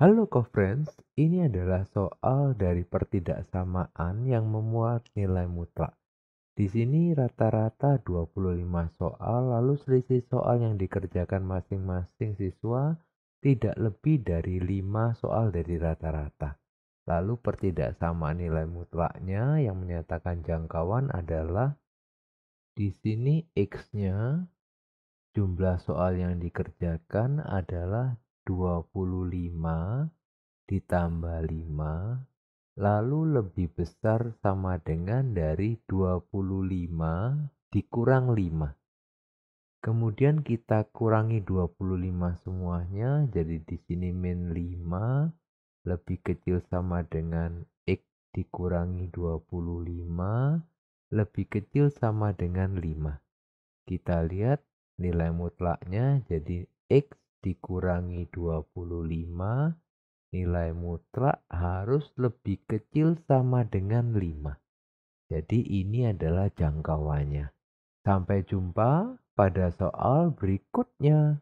Halo co-friends, ini adalah soal dari pertidaksamaan yang memuat nilai mutlak. Di sini rata-rata 25 soal lalu selisih soal yang dikerjakan masing-masing siswa tidak lebih dari 5 soal dari rata-rata. Lalu pertidaksamaan nilai mutlaknya yang menyatakan jangkauan adalah di sini x-nya jumlah soal yang dikerjakan adalah 25 ditambah 5 lalu lebih besar sama dengan dari 25 dikurang 5. Kemudian kita kurangi 25 semuanya, jadi di sini min 5 lebih kecil sama dengan x dikurangi 25 lebih kecil sama dengan 5. Kita lihat nilai mutlaknya jadi x dikurangi 25 nilai mutlak harus lebih kecil sama dengan 5. Jadi ini adalah jangkauannya. Sampai jumpa pada soal berikutnya.